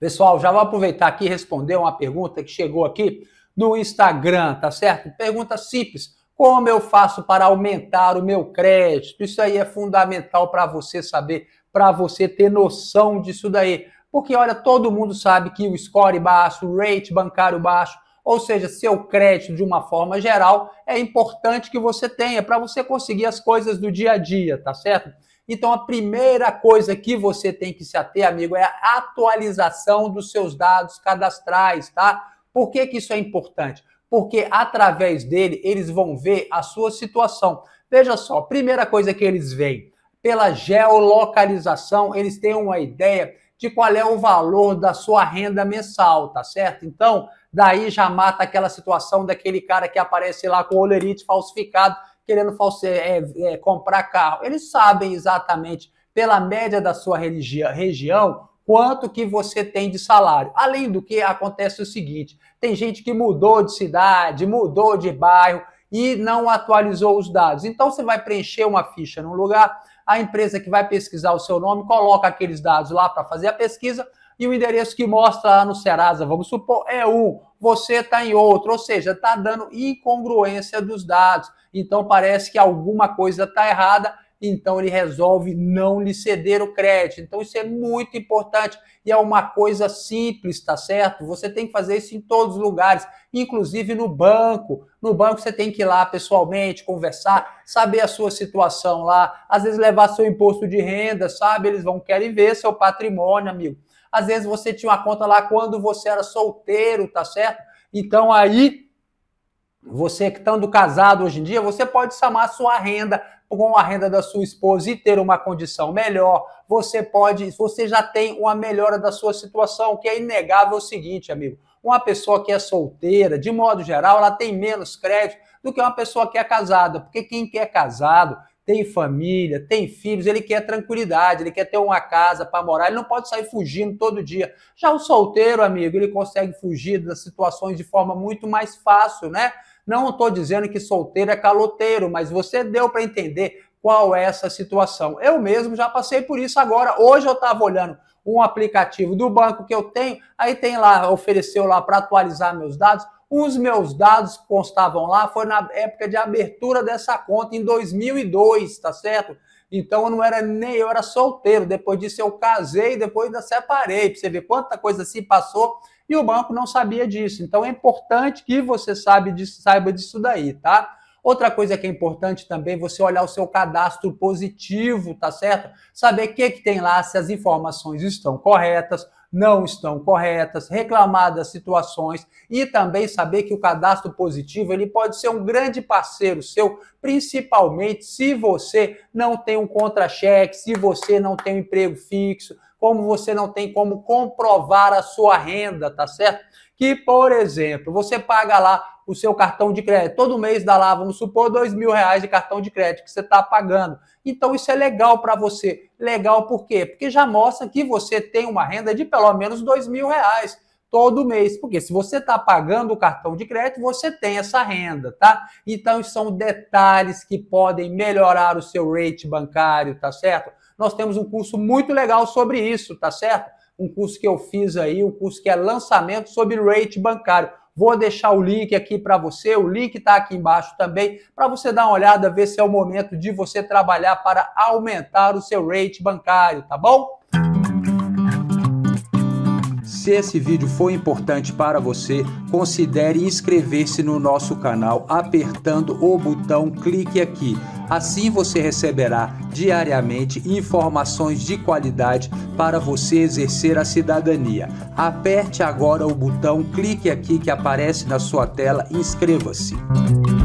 Pessoal, já vou aproveitar aqui e responder uma pergunta que chegou aqui no Instagram, tá certo? Pergunta simples: como eu faço para aumentar o meu crédito? Isso aí é fundamental para você saber, para você ter noção disso daí. Porque olha, todo mundo sabe que o score baixo, o rate bancário baixo, ou seja, seu crédito de uma forma geral, é importante que você tenha para você conseguir as coisas do dia a dia, tá certo? Então, a primeira coisa que você tem que se ater, amigo, é a atualização dos seus dados cadastrais, tá? Por que, que isso é importante? Porque através dele eles vão ver a sua situação. Veja só, primeira coisa que eles veem, pela geolocalização, eles têm uma ideia de qual é o valor da sua renda mensal, tá certo? Então, daí já mata aquela situação daquele cara que aparece lá com o olerite falsificado querendo false, é, é, comprar carro. Eles sabem exatamente, pela média da sua região, quanto que você tem de salário. Além do que, acontece o seguinte, tem gente que mudou de cidade, mudou de bairro, e não atualizou os dados. Então você vai preencher uma ficha num lugar, a empresa que vai pesquisar o seu nome coloca aqueles dados lá para fazer a pesquisa e o endereço que mostra lá no Serasa, vamos supor, é um, você está em outro, ou seja, está dando incongruência dos dados. Então parece que alguma coisa está errada então ele resolve não lhe ceder o crédito. Então isso é muito importante e é uma coisa simples, tá certo? Você tem que fazer isso em todos os lugares, inclusive no banco. No banco você tem que ir lá pessoalmente, conversar, saber a sua situação lá, às vezes levar seu imposto de renda, sabe? Eles vão querer ver seu patrimônio, amigo. Às vezes você tinha uma conta lá quando você era solteiro, tá certo? Então aí você que estando casado hoje em dia, você pode somar sua renda com a renda da sua esposa e ter uma condição melhor. Você pode, você já tem uma melhora da sua situação, que é inegável o seguinte, amigo. Uma pessoa que é solteira, de modo geral, ela tem menos crédito do que uma pessoa que é casada, porque quem quer é casado tem família, tem filhos, ele quer tranquilidade, ele quer ter uma casa para morar, ele não pode sair fugindo todo dia. Já o solteiro, amigo, ele consegue fugir das situações de forma muito mais fácil, né? Não estou dizendo que solteiro é caloteiro, mas você deu para entender qual é essa situação. Eu mesmo já passei por isso agora. Hoje eu estava olhando um aplicativo do banco que eu tenho, aí tem lá, ofereceu lá para atualizar meus dados os meus dados que constavam lá foi na época de abertura dessa conta, em 2002, tá certo? Então eu não era nem, eu era solteiro. Depois disso eu casei, depois ainda separei, você ver quanta coisa se passou e o banco não sabia disso. Então é importante que você disso, saiba disso daí, tá? Outra coisa que é importante também você olhar o seu cadastro positivo, tá certo? Saber o que, que tem lá, se as informações estão corretas, não estão corretas, reclamar das situações e também saber que o cadastro positivo ele pode ser um grande parceiro seu, principalmente se você não tem um contra-cheque, se você não tem um emprego fixo, como você não tem como comprovar a sua renda, tá certo? Que, por exemplo, você paga lá o seu cartão de crédito. Todo mês dá lá, vamos supor, dois mil reais de cartão de crédito que você está pagando. Então isso é legal para você. Legal por quê? Porque já mostra que você tem uma renda de pelo menos dois mil reais todo mês. Porque se você está pagando o cartão de crédito, você tem essa renda, tá? Então são detalhes que podem melhorar o seu rate bancário, tá certo? Nós temos um curso muito legal sobre isso, tá certo? Um curso que eu fiz aí, um curso que é lançamento sobre rate bancário. Vou deixar o link aqui para você, o link está aqui embaixo também, para você dar uma olhada, ver se é o momento de você trabalhar para aumentar o seu rate bancário, tá bom? se esse vídeo foi importante para você, considere inscrever-se no nosso canal apertando o botão clique aqui. Assim você receberá diariamente informações de qualidade para você exercer a cidadania. Aperte agora o botão clique aqui que aparece na sua tela e inscreva-se.